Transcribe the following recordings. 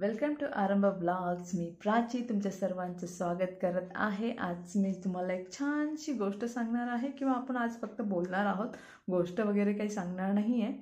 welcome to Aarambh blogs मी प्राची तुमच्या सर्वांचं स्वागत करत आहे आज मी तुम्हाला एक छानशी गोष्ट सांगणार आहे किंवा आपण आज फक्त बोलणार आहोत गोष्ट वगैरे काही सांगणार नाही आहे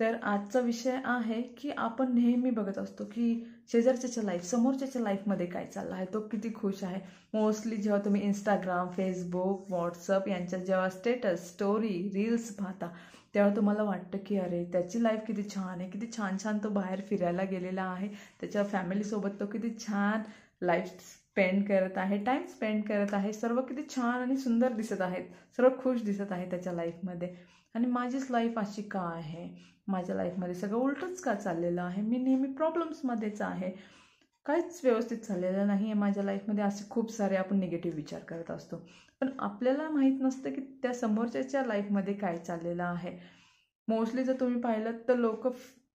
तर आजचा विषय आहे की आपण नेहमी बघत असतो की शेजारच्याच्या लाईफ समोरच्याच्या लाईफमध्ये काय चाललं आहे तो किती खुश आहे मोस्टली जेव्हा तुम्ही इंस्टाग्राम फेसबुक व्हॉट्सअप यांच्या जेव्हा स्टेटस स्टोरी रील्स पाहता तेव्हा तुम्हाला वाटतं की अरे त्याची लाईफ किती छान आहे किती छान छान तो बाहेर फिरायला गेलेला आहे त्याच्या फॅमिलीसोबत तो किती छान लाईफ स्पेंड करत आहे टाईम स्पेंड करत आहे सर्व किती छान आणि सुंदर दिसत आहेत सर्व खुश दिसत आहे त्याच्या लाईफमध्ये आणि माझीच लाईफ अशी का आहे माझ्या लाईफमध्ये सगळं उलटंच का चाललेलं आहे मी नेहमी प्रॉब्लेम्समध्येच आहे काहीच व्यवस्थित चाललेलं नाही आहे माझ्या लाईफमध्ये असे खूप सारे आपण निगेटिव्ह विचार करत असतो पण आपल्याला माहीत नसतं की त्या समोरच्याच्या लाईफमध्ये काय चाललेलं आहे मोस्टली जर तुम्ही पाहिलं तर लोक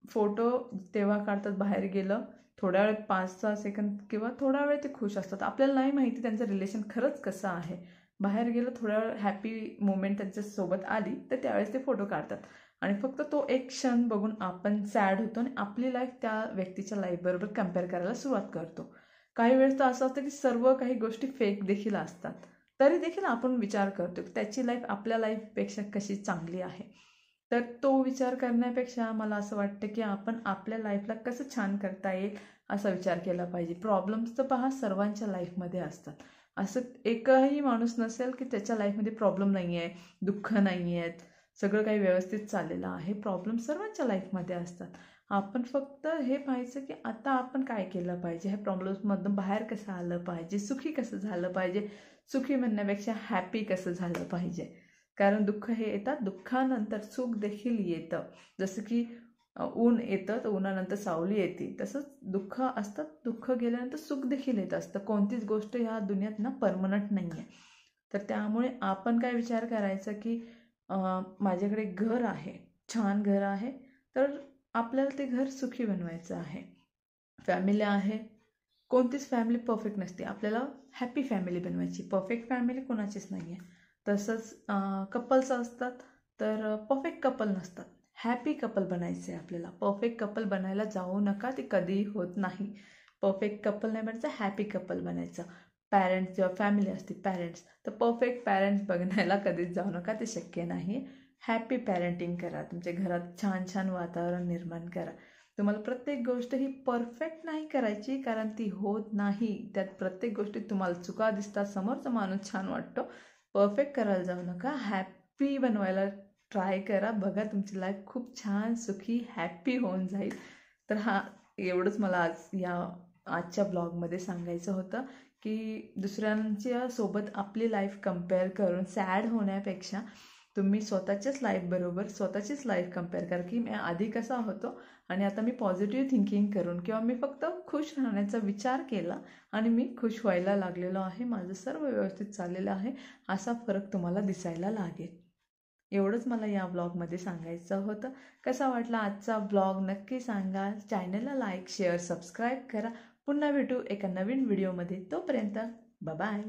फोटो तेव्हा काढतात बाहेर गेलं थोड्या वेळ पाच सहा सेकंद किंवा थोडा वेळ ते खुश असतात आपल्याला नाही माहिती त्यांचं रिलेशन खरंच कसं आहे बाहेर गेलं थोड्या वेळ हॅपी मुमेंट सोबत आली तर त्यावेळेस ते फोटो काढतात आणि फक्त तो एक क्षण बघून आपण सॅड होतो आणि आपली लाईफ त्या व्यक्तीच्या लाईफबरोबर कम्पेअर करायला सुरुवात करतो काही वेळेस तर असं असतं की सर्व काही गोष्टी फेक देखील असतात तरी देखील आपण विचार करतो की त्याची लाईफ आपल्या लाईफपेक्षा कशी चांगली आहे तर तो विचार करण्यापेक्षा मला असं वाटतं की आपण आपल्या लाईफला कसं छान करता येईल असा विचार केला पाहिजे प्रॉब्लेम्स तर पहा सर्वांच्या लाईफमध्ये असतात असं एकही माणूस नसेल की त्याच्या लाईफमध्ये प्रॉब्लेम नाही आहे दुःख नाही आहेत सगळं काही व्यवस्थित चाललेलं आहे प्रॉब्लेम सर्वांच्या लाईफमध्ये असतात आपण फक्त हे पाहायचं की आता आपण काय केलं पाहिजे ह्या प्रॉब्लेम्समधून बाहेर कसं आलं पाहिजे सुखी कसं झालं पाहिजे सुखी म्हणण्यापेक्षा हॅपी कसं झालं पाहिजे कारण दुःख हे येतात दुःखानंतर सुख देखील येतं जसं की ऊन येतं तर उन्हानंतर सावली येते तसंच दुःख असतात दुःख गेल्यानंतर सुख देखील येत असतं कोणतीच गोष्ट ह्या दुनियात ना परमनंट नाही आहे तर त्यामुळे आपण काय विचार करायचा की माझ्याकडे घर आहे छान घर आहे तर आपल्याला ते घर सुखी बनवायचं आहे फॅमिली आहे कोणतीच फॅमिली परफेक्ट नसते आपल्याला हॅपी फॅमिली बनवायची परफेक्ट फॅमिली कोणाचीच नाही आहे तसंच कपल्स असतात तर परफेक्ट कपल नसतात हॅपी कपल बनायचं आहे आपल्याला परफेक्ट कपल बनायला जाऊ नका ते कधीही होत नाही परफेक्ट कपल नाही बनायचं हॅपी कपल बनायचं पॅरेंट्स किंवा फॅमिली असते पॅरेंट्स तर परफेक्ट पॅरेंट्स बघण्याला कधीच जाऊ नका ते शक्य नाही हॅपी पॅरेंटिंग करा तुमच्या घरात छान छान वातावरण निर्माण करा तुम्हाला प्रत्येक गोष्ट ही परफेक्ट नाही करायची कारण ती होत नाही त्यात प्रत्येक गोष्टीत तुम्हाला चुका दिसतात समोरचा माणूस छान वाटतो परफेक्ट करायला जाऊ नका हॅपी बनवायला ट्राय करा बघा तुमची लाईफ खूप छान सुखी हॅप्पी होऊन जाईल तर हा एवढंच मला आज या आजच्या ब्लॉगमध्ये सांगायचं होतं की दुसऱ्यांच्या सोबत आपली लाईफ कम्पेअर करून सॅड होण्यापेक्षा तुम्ही स्वतःच्याच लाईफबरोबर स्वतःचीच लाईफ कम्पेअर करा की मी आधी कसा होतो आणि आता मी पॉझिटिव्ह थिंकिंग करून किंवा मी फक्त खुश राहण्याचा विचार केला आणि मी खुश व्हायला लागलेलो आहे माझं सर्व व्यवस्थित चाललेलं आहे असा फरक तुम्हाला दिसायला लागेल एवढंच मला या ब्लॉगमध्ये सांगायचं होतं कसा वाटला आजचा ब्लॉग नक्की सांगा चॅनलला लाईक शेअर सबस्क्राईब करा पुन्हा भेटू एका नवीन व्हिडिओमध्ये तोपर्यंत बाय